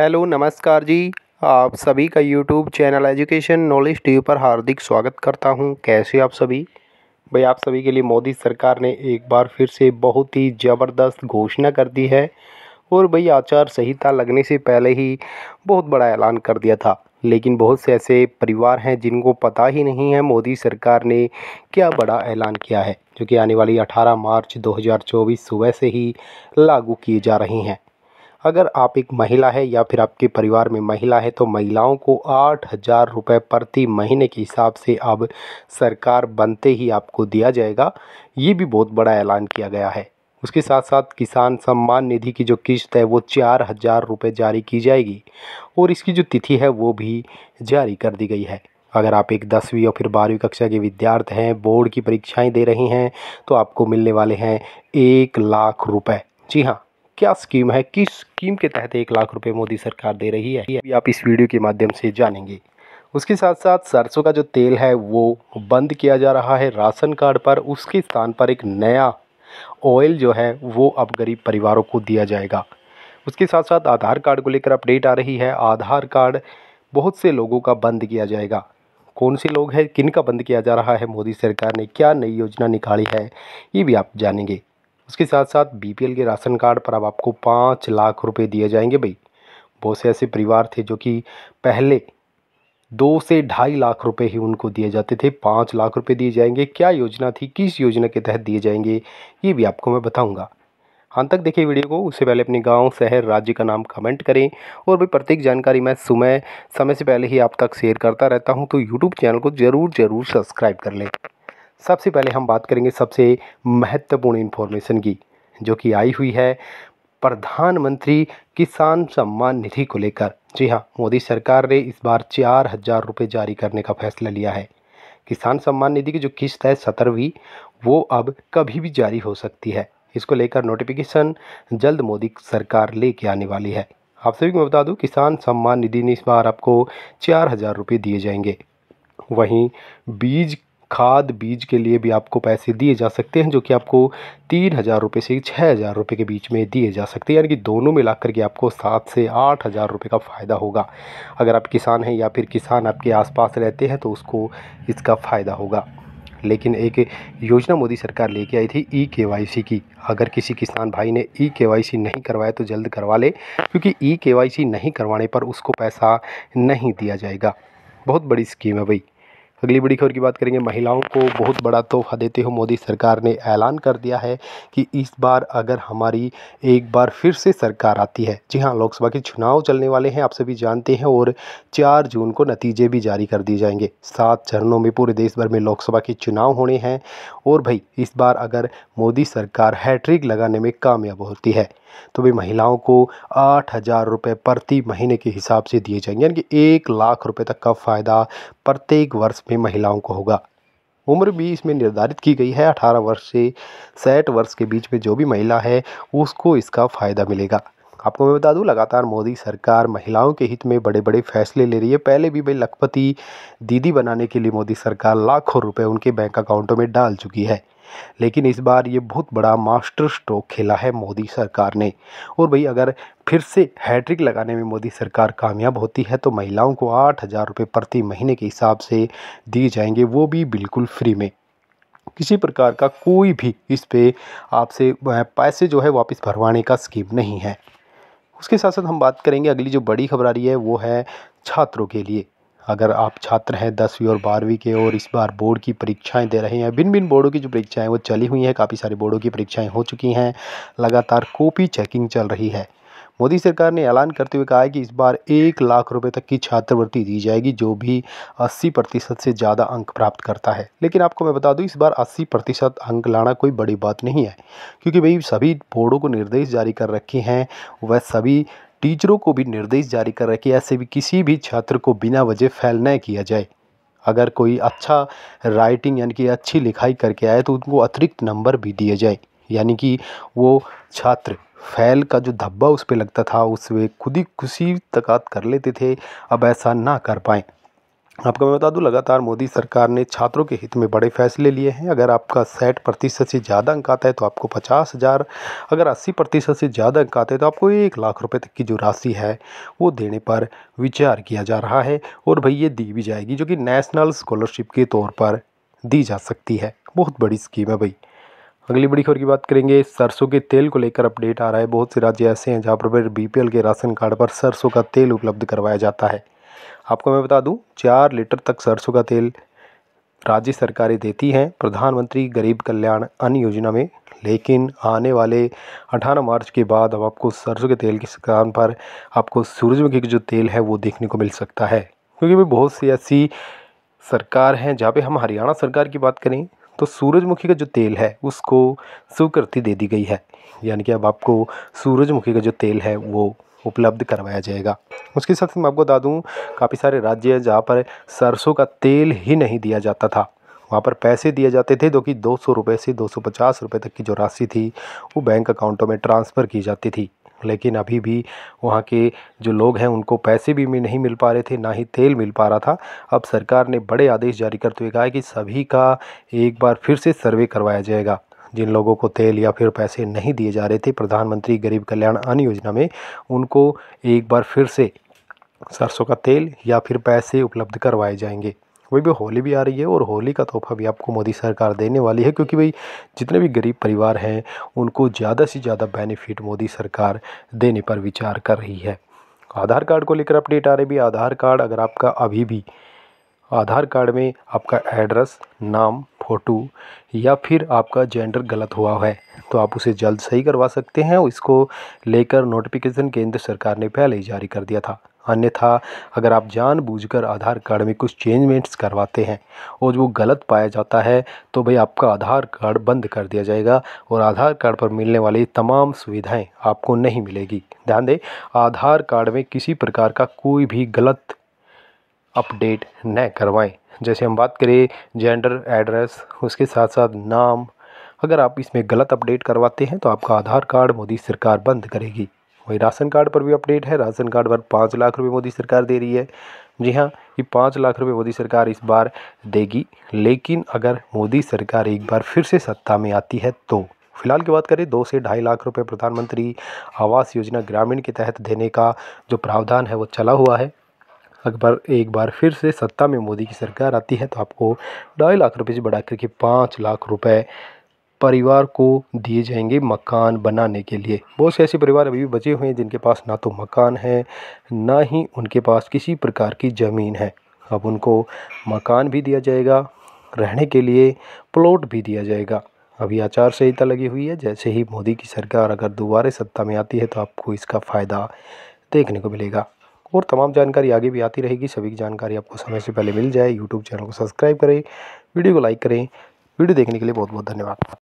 hello नमस्कार जी आप सभी का YouTube channel education knowledge T पर हार्दिक स्वागत करता हूं कैसे आप सभी भाई आप सभी के लिए मोदी सरकार ने एक बार फिर से बहुत ही ज़बरदस्त घोषणा कर दी है और भाई आचार संहिता लगने से पहले ही बहुत बड़ा ऐलान कर दिया था लेकिन बहुत से ऐसे परिवार हैं जिनको पता ही नहीं है मोदी सरकार ने क्या बड़ा ऐलान किया है जो कि आने वाली 18 मार्च 2024 सुबह से ही लागू किए जा रहे हैं अगर आप एक महिला है या फिर आपके परिवार में महिला है तो महिलाओं को आठ हज़ार रुपये प्रति महीने के हिसाब से अब सरकार बनते ही आपको दिया जाएगा ये भी बहुत बड़ा ऐलान किया गया है उसके साथ साथ किसान सम्मान निधि की जो किस्त है वो चार हज़ार रुपये जारी की जाएगी और इसकी जो तिथि है वो भी जारी कर दी गई है अगर आप एक दसवीं या फिर बारहवीं कक्षा के विद्यार्थी हैं बोर्ड की परीक्षाएं दे रही हैं तो आपको मिलने वाले हैं एक लाख रुपए जी हाँ क्या स्कीम है किस स्कीम के तहत एक लाख रुपए मोदी सरकार दे रही है आप इस वीडियो के माध्यम से जानेंगे उसके साथ साथ सरसों का जो तेल है वो बंद किया जा रहा है राशन कार्ड पर उसके स्थान पर एक नया ऑयल जो है वो अब गरीब परिवारों को दिया जाएगा उसके साथ साथ आधार कार्ड को लेकर अपडेट आ रही है आधार कार्ड बहुत से लोगों का बंद किया जाएगा कौन से लोग हैं किन का बंद किया जा रहा है मोदी सरकार ने क्या नई योजना निकाली है ये भी आप जानेंगे उसके साथ साथ बीपीएल के राशन कार्ड पर अब आपको पाँच लाख रुपए दिए जाएंगे भाई बहुत से ऐसे परिवार थे जो कि पहले दो से ढाई लाख रुपए ही उनको दिए जाते थे पाँच लाख रुपए दिए जाएंगे क्या योजना थी किस योजना के तहत दिए जाएंगे ये भी आपको मैं बताऊँगा हाँ तक देखिए वीडियो को उससे पहले अपने गांव शहर राज्य का नाम कमेंट करें और भी प्रत्येक जानकारी मैं सुबह समय से पहले ही आप तक शेयर करता रहता हूं तो यूट्यूब चैनल को ज़रूर ज़रूर सब्सक्राइब कर लें सबसे पहले हम बात करेंगे सबसे महत्वपूर्ण इन्फॉर्मेशन की जो कि आई हुई है प्रधानमंत्री किसान सम्मान निधि को लेकर जी हाँ मोदी सरकार ने इस बार चार हज़ार रुपये जारी करने का फैसला लिया है किसान सम्मान निधि की जो किस्त है सत्रहवीं वो अब कभी भी जारी हो सकती है इसको लेकर नोटिफिकेशन जल्द मोदी सरकार लेके आने वाली है आप सभी को मैं बता दूं किसान सम्मान निधि ने इस बार आपको चार हज़ार रुपये दिए जाएंगे वहीं बीज खाद बीज के लिए भी आपको पैसे दिए जा सकते हैं जो कि आपको तीन हज़ार रुपये से छः हज़ार रुपये के बीच में दिए जा सकते हैं यानी कि दोनों में मिलाकर के आपको सात से आठ हज़ार रुपये का फ़ायदा होगा अगर आप किसान हैं या फिर किसान आपके आसपास रहते हैं तो उसको इसका फ़ायदा होगा लेकिन एक योजना मोदी सरकार लेके आई थी ई के की अगर किसी किसान भाई ने ई के नहीं करवाया तो जल्द करवा ले क्योंकि ई के नहीं करवाने पर उसको पैसा नहीं दिया जाएगा बहुत बड़ी स्कीम है भाई अगली बड़ी खबर की बात करेंगे महिलाओं को बहुत बड़ा तोहफा देते हुए मोदी सरकार ने ऐलान कर दिया है कि इस बार अगर हमारी एक बार फिर से सरकार आती है जी हाँ लोकसभा के चुनाव चलने वाले हैं आप सभी जानते हैं और चार जून को नतीजे भी जारी कर दिए जाएंगे सात चरणों में पूरे देश भर में लोकसभा के चुनाव होने हैं और भाई इस बार अगर मोदी सरकार हैट्रिक लगाने में कामयाब होती है तो भी महिलाओं को आठ हज़ार रुपये प्रति महीने के हिसाब से दिए जाएंगे यानी कि एक लाख रुपये तक का फ़ायदा प्रत्येक वर्ष में महिलाओं को होगा उम्र भी इसमें निर्धारित की गई है अठारह वर्ष से साठ वर्ष के बीच में जो भी महिला है उसको इसका फ़ायदा मिलेगा आपको मैं बता दूं लगातार मोदी सरकार महिलाओं के हित में बड़े बड़े फैसले ले रही है पहले भी भाई लखपति दीदी बनाने के लिए मोदी सरकार लाखों रुपए उनके बैंक अकाउंटों में डाल चुकी है लेकिन इस बार ये बहुत बड़ा मास्टर स्ट्रोक खेला है मोदी सरकार ने और भाई अगर फिर से हैट्रिक लगाने में मोदी सरकार कामयाब होती है तो महिलाओं को आठ हज़ार रुपये प्रति महीने के हिसाब से दिए जाएंगे वो भी बिल्कुल फ्री में किसी प्रकार का कोई भी इस पर आपसे पैसे जो है वापस भरवाने का स्कीम नहीं है उसके साथ साथ हम बात करेंगे अगली जो बड़ी खबर आ रही है वो है छात्रों के लिए अगर आप छात्र हैं दसवीं और बारहवीं के और इस बार बोर्ड की परीक्षाएं दे रहे हैं भिन्न भिन्न बोर्डों की जो परीक्षाएं वो चली हुई हैं काफ़ी सारी बोर्डों की परीक्षाएं हो चुकी हैं लगातार कॉपी चेकिंग चल रही है मोदी सरकार ने ऐलान करते हुए कहा है कि इस बार एक लाख रुपए तक की छात्रवृत्ति दी जाएगी जो भी 80 प्रतिशत से ज़्यादा अंक प्राप्त करता है लेकिन आपको मैं बता दूं इस बार 80 प्रतिशत अंक लाना कोई बड़ी बात नहीं है क्योंकि भाई सभी बोर्डों को निर्देश जारी कर रखे हैं वह सभी टीचरों को भी निर्देश जारी कर रहा है कि ऐसे भी किसी भी छात्र को बिना वजह फैल न किया जाए अगर कोई अच्छा राइटिंग यानी कि अच्छी लिखाई करके आए तो उनको अतिरिक्त नंबर भी दिए जाए यानी कि वो छात्र फैल का जो धब्बा उस पर लगता था उस वे खुद ही खुशी तकात कर लेते थे अब ऐसा ना कर पाएँ आपको मैं बता दूं लगातार मोदी सरकार ने छात्रों के हित में बड़े फैसले लिए हैं अगर आपका साठ प्रतिशत से ज़्यादा अंक आता है तो आपको पचास हज़ार अगर अस्सी प्रतिशत से ज़्यादा अंक आते हैं तो आपको एक लाख रुपए तक की जो राशि है वो देने पर विचार किया जा रहा है और भाई ये दी भी जाएगी जो कि नेशनल स्कॉलरशिप के तौर पर दी जा सकती है बहुत बड़ी स्कीम है भाई अगली बड़ी खबर की बात करेंगे सरसों के तेल को लेकर अपडेट आ रहा है बहुत से राज्य ऐसे हैं जहाँ पर बी के राशन कार्ड पर सरसों का तेल उपलब्ध करवाया जाता है आपको मैं बता दूं चार लीटर तक सरसों का तेल राज्य सरकारें देती हैं प्रधानमंत्री गरीब कल्याण अन्न योजना में लेकिन आने वाले 18 मार्च के बाद अब आपको सरसों के तेल के स्थान पर आपको सूरजमुखी का जो तेल है वो देखने को मिल सकता है क्योंकि भी बहुत सी ऐसी सरकार हैं जहाँ पे हम हरियाणा सरकार की बात करें तो सूरजमुखी का जो तेल है उसको स्वीकृति दे दी गई है यानी कि अब आपको सूरजमुखी का जो तेल है वो उपलब्ध करवाया जाएगा उसके साथ मैं आपको बता दूँ काफ़ी सारे राज्य हैं जहाँ पर सरसों का तेल ही नहीं दिया जाता था वहाँ पर पैसे दिए जाते थे जो कि दो सौ रुपये से दो सौ पचास रुपये तक की जो राशि थी वो बैंक अकाउंटों में ट्रांसफ़र की जाती थी लेकिन अभी भी वहाँ के जो लोग हैं उनको पैसे भी नहीं मिल पा रहे थे ना ही तेल मिल पा रहा था अब सरकार ने बड़े आदेश जारी करते हुए कहा है कि सभी का एक बार फिर से सर्वे करवाया जाएगा जिन लोगों को तेल या फिर पैसे नहीं दिए जा रहे थे प्रधानमंत्री गरीब कल्याण अन्न योजना में उनको एक बार फिर से सरसों का तेल या फिर पैसे उपलब्ध करवाए जाएंगे वही भी होली भी आ रही है और होली का तोहफा भी आपको मोदी सरकार देने वाली है क्योंकि भाई जितने भी गरीब परिवार हैं उनको ज़्यादा से ज़्यादा बेनिफिट मोदी सरकार देने पर विचार कर रही है आधार कार्ड को लेकर अपडेट आ रही भी आधार कार्ड अगर आपका अभी भी आधार कार्ड में आपका एड्रेस नाम टू या फिर आपका जेंडर गलत हुआ है तो आप उसे जल्द सही करवा सकते हैं और इसको लेकर नोटिफिकेशन केंद्र सरकार ने पहले ही जारी कर दिया था अन्यथा अगर आप जानबूझकर आधार कार्ड में कुछ चेंजमेंट्स करवाते हैं और वो गलत पाया जाता है तो भाई आपका आधार कार्ड बंद कर दिया जाएगा और आधार कार्ड पर मिलने वाली तमाम सुविधाएं आपको नहीं मिलेगी ध्यान दें आधार कार्ड में किसी प्रकार का कोई भी गलत अपडेट न करवाएं जैसे हम बात करें जेंडर एड्रेस उसके साथ साथ नाम अगर आप इसमें गलत अपडेट करवाते हैं तो आपका आधार कार्ड मोदी सरकार बंद करेगी वही राशन कार्ड पर भी अपडेट है राशन कार्ड पर पाँच लाख रुपये मोदी सरकार दे रही है जी हाँ ये पाँच लाख रुपये मोदी सरकार इस बार देगी लेकिन अगर मोदी सरकार एक बार फिर से सत्ता में आती है तो फिलहाल की बात करें दो से ढाई लाख रुपये प्रधानमंत्री आवास योजना ग्रामीण के तहत देने का जो प्रावधान है वो चला हुआ है अकबर एक बार फिर से सत्ता में मोदी की सरकार आती है तो आपको ढाई लाख रुपये से बढ़ा करके पाँच लाख रुपए परिवार को दिए जाएंगे मकान बनाने के लिए बहुत से ऐसे परिवार अभी भी बचे हुए हैं जिनके पास ना तो मकान है ना ही उनके पास किसी प्रकार की ज़मीन है अब उनको मकान भी दिया जाएगा रहने के लिए प्लॉट भी दिया जाएगा अभी आचार संहिता लगी हुई है जैसे ही मोदी की सरकार अगर दोबारा सत्ता में आती है तो आपको इसका फ़ायदा देखने को मिलेगा और तमाम जानकारी आगे भी आती रहेगी सभी की जानकारी आपको समय से पहले मिल जाए यूट्यूब चैनल को सब्सक्राइब करें वीडियो को लाइक करें वीडियो देखने के लिए बहुत बहुत धन्यवाद